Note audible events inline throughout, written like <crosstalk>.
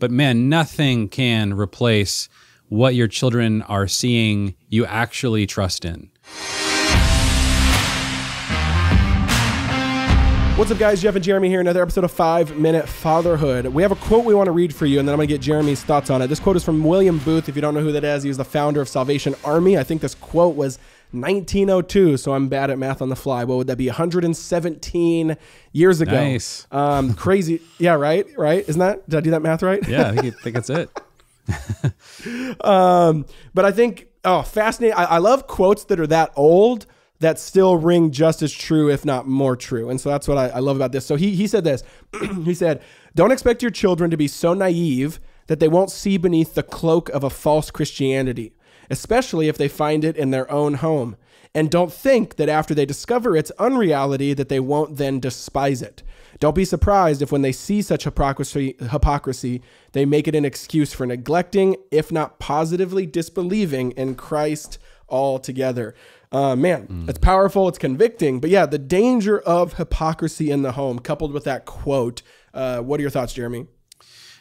But man, nothing can replace what your children are seeing you actually trust in. What's up, guys? Jeff and Jeremy here. Another episode of Five Minute Fatherhood. We have a quote we want to read for you, and then I'm going to get Jeremy's thoughts on it. This quote is from William Booth. If you don't know who that is, he was the founder of Salvation Army. I think this quote was 1902. So I'm bad at math on the fly. What would that be? 117 years ago. Nice. Um, <laughs> crazy. Yeah. Right. Right. Isn't that? Did I do that math right? Yeah. I think, I think that's it. <laughs> <laughs> um, but I think oh, fascinating. I, I love quotes that are that old that still ring just as true, if not more true. And so that's what I, I love about this. So he he said this. <clears throat> he said, "Don't expect your children to be so naive." That they won't see beneath the cloak of a false Christianity especially if they find it in their own home. And don't think that after they discover its unreality that they won't then despise it. Don't be surprised if when they see such hypocrisy, hypocrisy, they make it an excuse for neglecting, if not positively disbelieving in Christ altogether. Uh, man, mm. it's powerful, it's convicting. But yeah, the danger of hypocrisy in the home, coupled with that quote. Uh, what are your thoughts, Jeremy?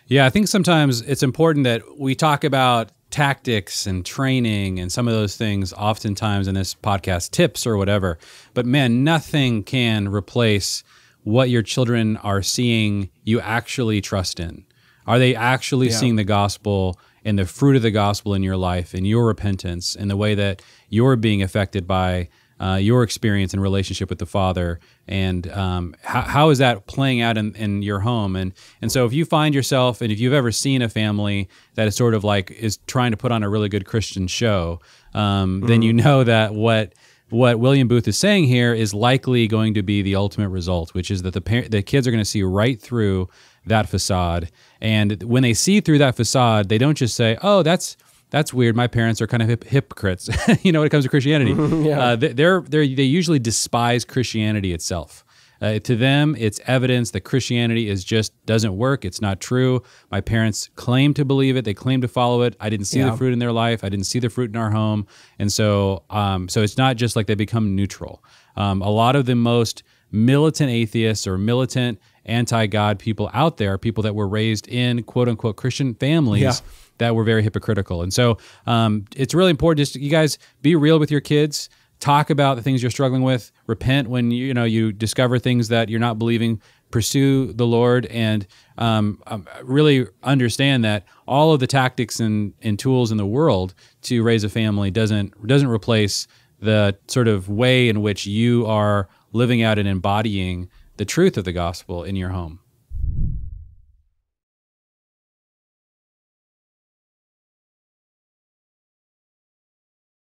Yeah, I think sometimes it's important that we talk about tactics and training and some of those things oftentimes in this podcast tips or whatever but man nothing can replace what your children are seeing you actually trust in are they actually yeah. seeing the gospel and the fruit of the gospel in your life and your repentance and the way that you're being affected by uh, your experience and relationship with the Father, and um, how, how is that playing out in, in your home? And and so if you find yourself, and if you've ever seen a family that is sort of like is trying to put on a really good Christian show, um, mm-hmm. then you mm. know that what what William Booth is saying here is likely going to be the ultimate result, which is that the par- the kids are going to see right through that facade, and when they see through that facade, they don't just say, "Oh, that's." that's weird. My parents are kind of hip- hypocrites, <laughs> you know, when it comes to Christianity. <laughs> yeah. uh, they, are they're, they usually despise Christianity itself. Uh, to them, it's evidence that Christianity is just doesn't work. It's not true. My parents claim to believe it. They claim to follow it. I didn't see yeah. the fruit in their life. I didn't see the fruit in our home. And so, um, so it's not just like they become neutral. Um, a lot of the most militant atheists or militant anti God people out there, people that were raised in quote unquote Christian families. Yeah. That were very hypocritical, and so um, it's really important. Just you guys be real with your kids talk about the things you're struggling with repent when you, you know you discover things that you're not believing pursue the lord and um, um really understand that all of the tactics and, and tools in the world to raise a family doesn't doesn't replace the sort of way in which you are living out and embodying the truth of the gospel in your home.